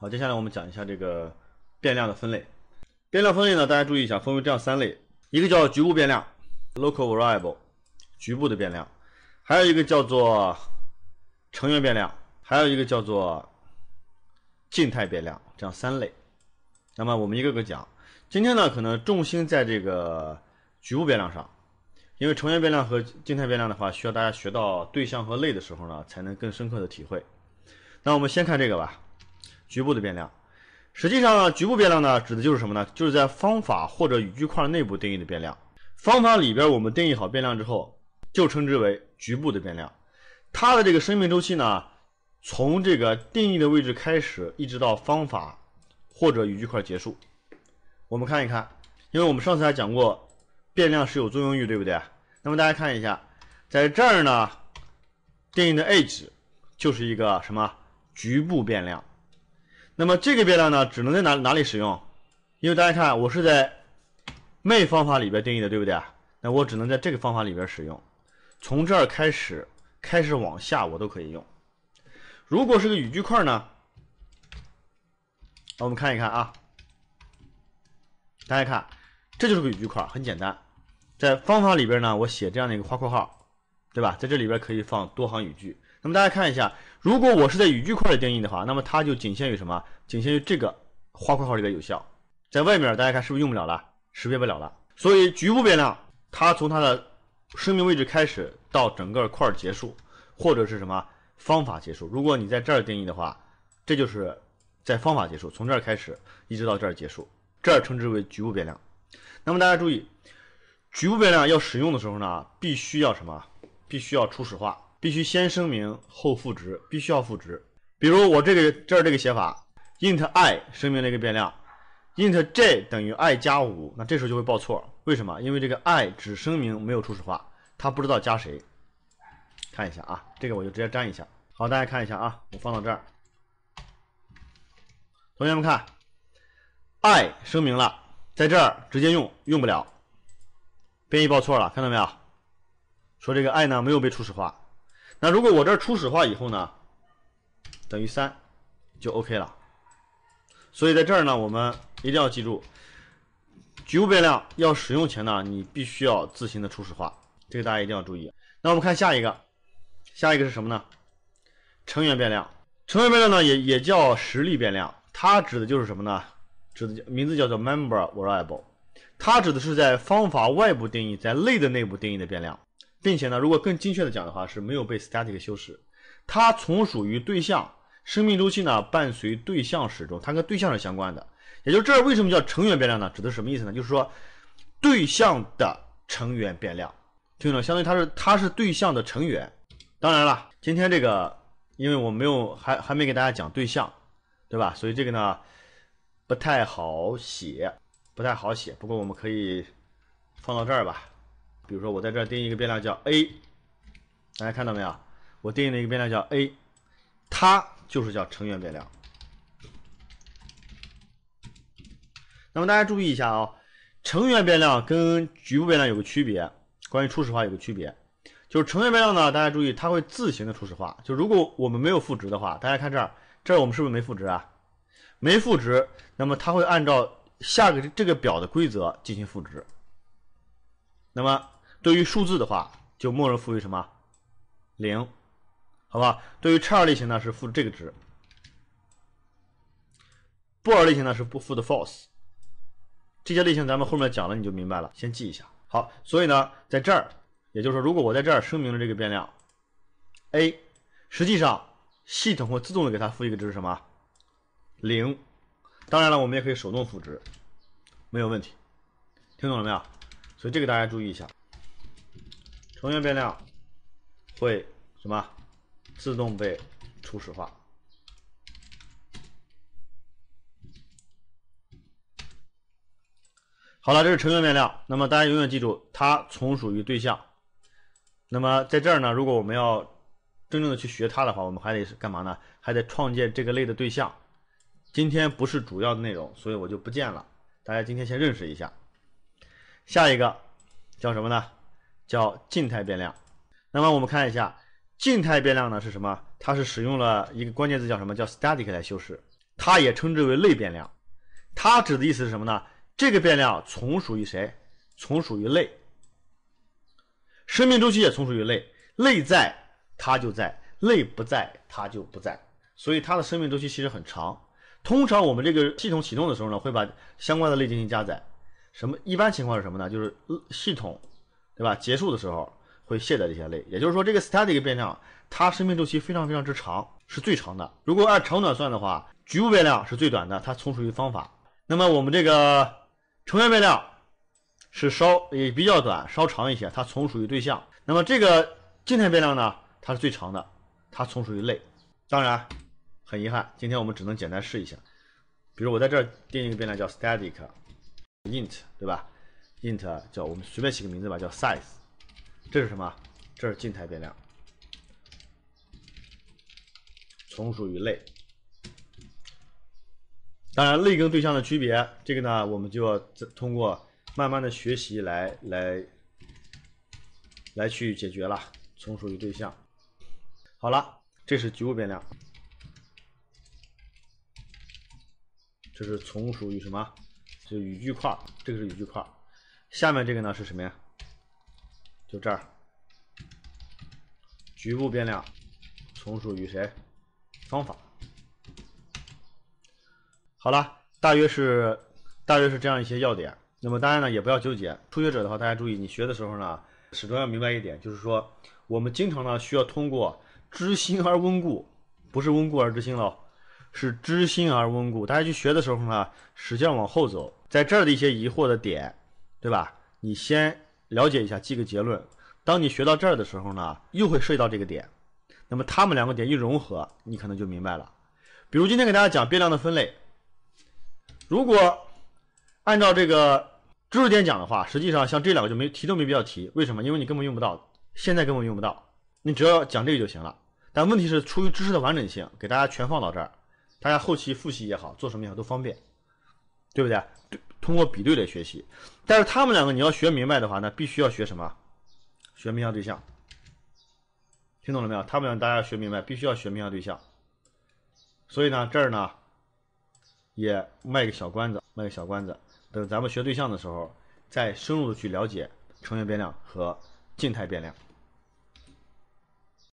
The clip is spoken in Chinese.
好，接下来我们讲一下这个变量的分类。变量分类呢，大家注意一下，分为这样三类：一个叫局部变量 （local variable），局部的变量；还有一个叫做成员变量；还有一个叫做静态变量，这样三类。那么我们一个个讲。今天呢，可能重心在这个局部变量上，因为成员变量和静态变量的话，需要大家学到对象和类的时候呢，才能更深刻的体会。那我们先看这个吧。局部的变量，实际上呢，局部变量呢，指的就是什么呢？就是在方法或者语句块内部定义的变量。方法里边我们定义好变量之后，就称之为局部的变量。它的这个生命周期呢，从这个定义的位置开始，一直到方法或者语句块结束。我们看一看，因为我们上次还讲过，变量是有作用域，对不对？那么大家看一下，在这儿呢，定义的 age 就是一个什么局部变量？那么这个变量呢，只能在哪哪里使用？因为大家看，我是在 main 方法里边定义的，对不对啊？那我只能在这个方法里边使用。从这儿开始，开始往下我都可以用。如果是个语句块呢？我们看一看啊。大家看，这就是个语句块，很简单。在方法里边呢，我写这样的一个花括号，对吧？在这里边可以放多行语句。那么大家看一下，如果我是在语句块的定义的话，那么它就仅限于什么？仅限于这个花括号里的有效，在外面大家看是不是用不了了，识别不了了。所以局部变量它从它的生命位置开始到整个块结束，或者是什么方法结束。如果你在这儿定义的话，这就是在方法结束，从这儿开始一直到这儿结束，这儿称之为局部变量。那么大家注意，局部变量要使用的时候呢，必须要什么？必须要初始化。必须先声明后赋值，必须要赋值。比如我这个这儿这个写法，int i 声明了一个变量，int j 等于 i 加五，那这时候就会报错。为什么？因为这个 i 只声明没有初始化，它不知道加谁。看一下啊，这个我就直接粘一下。好，大家看一下啊，我放到这儿。同学们看，i 声明了，在这儿直接用用不了，编译报错了，看到没有？说这个 i 呢没有被初始化。那如果我这初始化以后呢，等于三就 OK 了。所以在这儿呢，我们一定要记住，局部变量要使用前呢，你必须要自行的初始化，这个大家一定要注意。那我们看下一个，下一个是什么呢？成员变量，成员变量呢也也叫实例变量，它指的就是什么呢？指的名字叫做 member variable，它指的是在方法外部定义，在类的内部定义的变量。并且呢，如果更精确的讲的话，是没有被 static 修饰，它从属于对象生命周期呢，伴随对象始终，它跟对象是相关的。也就这儿为什么叫成员变量呢？指的是什么意思呢？就是说对象的成员变量，听懂？相当于它是它是对象的成员。当然了，今天这个因为我没有还还没给大家讲对象，对吧？所以这个呢不太好写，不太好写。不过我们可以放到这儿吧。比如说，我在这儿定义一个变量叫 a，大家看到没有？我定义了一个变量叫 a，它就是叫成员变量。那么大家注意一下啊，成员变量跟局部变量有个区别，关于初始化有个区别。就是成员变量呢，大家注意，它会自行的初始化。就如果我们没有赋值的话，大家看这儿，这儿我们是不是没赋值啊？没赋值，那么它会按照下个这个表的规则进行赋值。那么对于数字的话，就默认赋予什么零，好吧？对于 char 类型呢，是赋这个值；布尔类型呢，是不赋的 false。这些类型咱们后面讲了你就明白了，先记一下。好，所以呢，在这儿，也就是说，如果我在这儿声明了这个变量 a，实际上系统会自动的给它赋一个值什么零。当然了，我们也可以手动赋值，没有问题。听懂了没有？所以这个大家注意一下。成员变量会什么自动被初始化？好了，这是成员变量。那么大家永远记住，它从属于对象。那么在这儿呢，如果我们要真正的去学它的话，我们还得是干嘛呢？还得创建这个类的对象。今天不是主要的内容，所以我就不见了。大家今天先认识一下。下一个叫什么呢？叫静态变量，那么我们看一下静态变量呢是什么？它是使用了一个关键字叫什么？叫 static 来修饰，它也称之为类变量。它指的意思是什么呢？这个变量从属于谁？从属于类。生命周期也从属于类，类在它就在，类不在它就不在。所以它的生命周期其实很长。通常我们这个系统启动的时候呢，会把相关的类进行加载。什么？一般情况是什么呢？就是系统。对吧？结束的时候会卸载这些类，也就是说，这个 static 变量，它生命周期非常非常之长，是最长的。如果按长短算的话，局部变量是最短的，它从属于方法。那么我们这个成员变量是稍也比较短，稍长一些，它从属于对象。那么这个静态变量呢，它是最长的，它从属于类。当然，很遗憾，今天我们只能简单试一下。比如我在这儿定义一个变量叫 static int，对吧？int 叫我们随便起个名字吧，叫 size，这是什么？这是静态变量，从属于类。当然，类跟对象的区别，这个呢，我们就要通过慢慢的学习来来来去解决了，从属于对象。好了，这是局部变量，这是从属于什么？是语句块，这个是语句块。下面这个呢是什么呀？就这儿，局部变量从属于谁？方法。好了，大约是大约是这样一些要点。那么当然呢，也不要纠结。初学者的话，大家注意，你学的时候呢，始终要明白一点，就是说我们经常呢需要通过知新而温故，不是温故而知新喽，是知新而温故。大家去学的时候呢，使劲往后走，在这儿的一些疑惑的点。对吧？你先了解一下，记个结论。当你学到这儿的时候呢，又会涉及到这个点。那么他们两个点一融合，你可能就明白了。比如今天给大家讲变量的分类，如果按照这个知识点讲的话，实际上像这两个就没提都没必要提。为什么？因为你根本用不到，现在根本用不到。你只要讲这个就行了。但问题是出于知识的完整性，给大家全放到这儿，大家后期复习也好，做什么也好都方便。对不对？对，通过比对来学习。但是他们两个你要学明白的话，那必须要学什么？学面向对象。听懂了没有？他们两个大家学明白，必须要学面向对象。所以呢，这儿呢，也卖个小关子，卖个小关子。等咱们学对象的时候，再深入的去了解成员变量和静态变量。